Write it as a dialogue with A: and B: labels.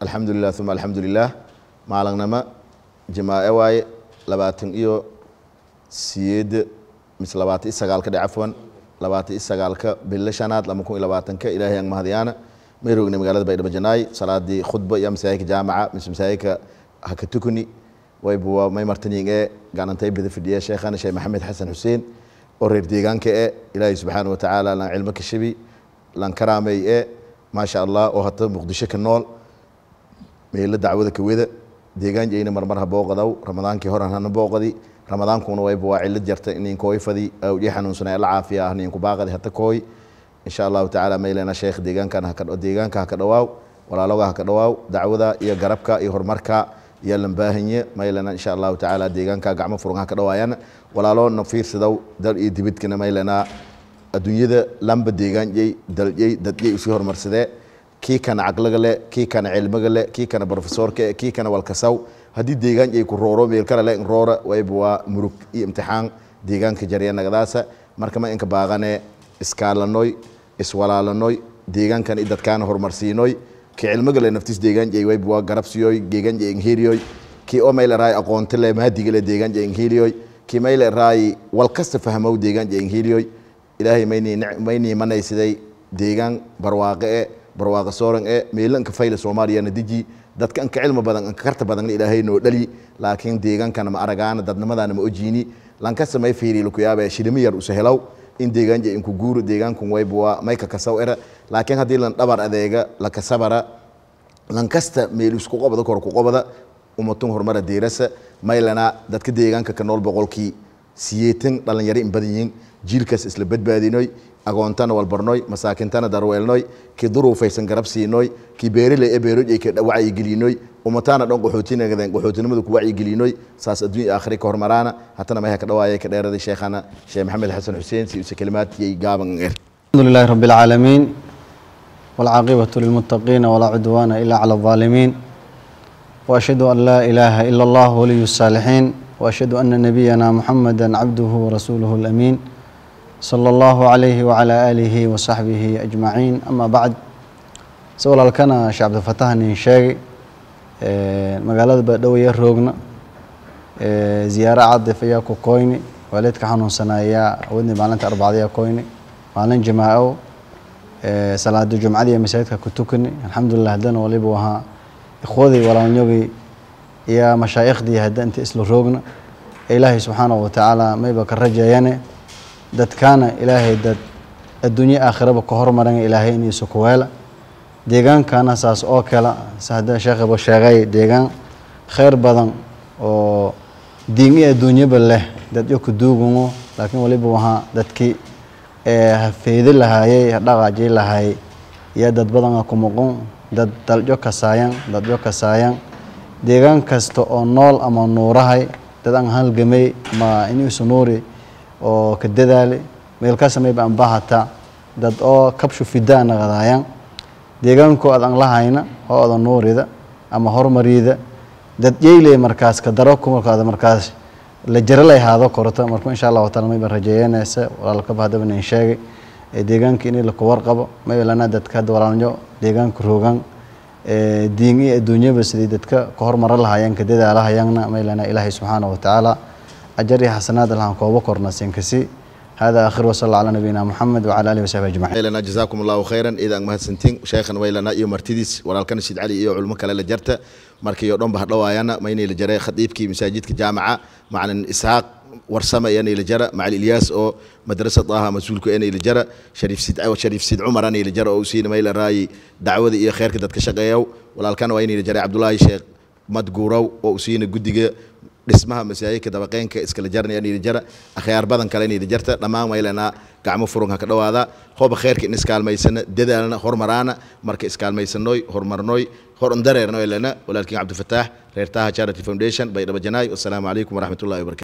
A: alxamdulilah uma alxamdulilah maalingnimo jimaace waaye labaatan iyo siyeeda mise labaatan iyo dhe cafwan labaatan iyo sagaalka shanaad laba kun iyo labaatanka ilahay ang mahadiyaana may magaalada baydhabo janaay salaadii khudba iyo masaajidka jaamaca mise masaajidka hakatukuni waybuwa may martaniin ee ganantay bada fidhiya sheekhana sheekh maxamed xasan xuseen oo reer deegaanka ee ilaahay subxaana watacaala lan cilmo ka lan karaamay ee maasha allah oo hata muqdisho ka nool meelo dacwada kaweda deegaan jeyna marmar ha booqadaw ramadaankii horan hana booqadi ramadaankuna wayba waa cilad jarta ininkoy fadi awdii xanuunsanay ala caafiya ah ninku baaqadi hata kooy insha allahu tacaala maylena sheekh deegaankan deegaanka haka dhawaaw walaaloga haka dhawaaw dacwada iyo garabka iyo horumarka iyo lambaahanye maylena insha allahu tacaala deegaanka gacmo furan haka dhawaayana walaalo na fiirsadow dal iyo dibidkana maylena adduunyada lamba deegaan jey daljey dadjey horumarsadee kii kana caqliga le kii kana cilmiga le kii kana brofesoorka e kii kana walkasaw haddii deegaan ay ku rooro meelkalale roora wayba waa murug iyo imtixaan deegaanka jaryanagadaasa marka ma inka baaqane iskaalanoy iswalaalanoy deegaankan i dadkaana horumarsiinoy kii cilmiga le naftiis deegaan wayba waa garabsiyoy deegaan ay kii oo mayla raay aqoonta le mahadiga le deegaan ay kii mayla raay walkasta fahmow deegaan ay ilaahay maynii manaysiday deegaan barwaaqe e barwaaqa sooran ee meelanka fayle soomaaliyana deji dadka anka cilmi badan anka karta badan ilaahay noo dhali laakiin deegaankana ma aragaana dadnimadaana ma ojiini lanka samay fiiriil shilimi yar usa in deegaanja inku guuro deegaankun waybuwa mayka kasaw era laakiin haddii lan dhabar adeega laka sabara lan meel isku qobada kor ku qobada umatun horumara deerasa maylana dadka deegaanka ka nool boqolkii siyeetan dhalinyaro in badan yihiin jiilkaas isla badbaadinoy agoontana walbarnoy masaakintana darweelnoy kii duruufaysan garab siinoy kii beerele ee beeroj ay wacyigelinoy ummataana dhan qaxootinagadan qaxootinimadu ku wacyigelinoy saas adduunya aakhire ka hormaraana haddana meeha ka dhawaayay ka dheeraday sheekhana sheekh maxamed xasan xuseen si use kelimaadkiyay
B: gaaban er الحمد لله رب العالمين والعاقبة للمتقين ولا عدوان إلا على الظالمين وأشهد أن لا إله إلا الله ولي الصالحين وأشهد أن نبينا محمدا عبده ورسوله الأمين صلى الله عليه وعلى آله وصحبه أجمعين أما بعد walaalkana shee cabdifataax nin sheegay magaalada baadhowaya roogna ziyaaro cadif ayaa ku koyni waalidka xanuunsanaa ayaa awadni maalinta arbacad ayaa koyni maalin jamaa-o salaada jumcadiiyo masaajidka ku tukani alxamdulilah haddana waliba ahaa ikhwadii walaalnyogai iyo mashaayikhdii hadda inta isla roogna ilaahay subxaanahu watacaala mayba ka rajeeyane dadkaana ilaahay dad adduunye aakhiraba ka hormarana ilaahay inaysa ku weela deegaankana saas oo kale s hadda sheekhaba sheegay deegaan kheyr badan oo diin iyo adduunyaba leh dadyo ku duugumo laakiin waliba wahaa dadkii hafeedi lahaayey hadhaqaaji lahaayey iyo dad badana ku muqun dad daljo kasaayan dadyo kasaayan deegaan kasta oo nool ama nuurahay dad aan halgamay ma inuu isu nuuri oo ka dadaale meel ka samayba dad oo kabshu fidaa naqadaayaan deegaankoo ad aan lahayna oo ada nuurida ama horumariida dad yeyley markaas ka daro kumalkaada markaas la jara lay haado korta marka insha allahu taala mayba rajeeyanaysa walaalkaba haddaba nin sheegay deegaanka inay la ku warqabo mayba lanaa dadka hadda walaalnyo deegaanka roogaan diini adduunyaba siday dadka ka hormaro lahaayeen ka dadaalahayaanna maylanaa ilaahay subxaana wa tacaala ajar iyo xasanaad allahan kooba korna siinkasi هذا آخر وصلى على نبينا محمد وعلى آله وصحبه أجمعين.
A: إلنا جزاكم الله خيرا إذا مهسنتين شيخنا وإلنا إيو مرتديس ولكن سيد علي إيو علمك لا جرته مركي يوم بهر لوايانا ما يني لجري خطيبك مساجدك جامعة معنا إسحاق warsama yana ila jara macal ilyaas oo madrasa daaha mas-uulku yana ila jara shariif sid cumar ana ila jara oo usiina mayla raayi dacwada iyo kheyrka dadka shaqeeyow walaalkana waa yana jara cabdulaahi sheekh madguurow oo usiina guddiga dhismaha masaajidka dabaqeynka iskala jarna yana jara akhyaar badan kale yana jarta dhammaan waylana gacmo furan ka dhawaada hoba kheyrka in iskaalmaysana dadaalna hormaraana marka iskaalmaysanooy hormarnooy horondareerna waylana walaalkiin cabdifataax reertaha charity foundation baydhabo janaay wassalaamu calaykum waraxmatullahi wabarakatu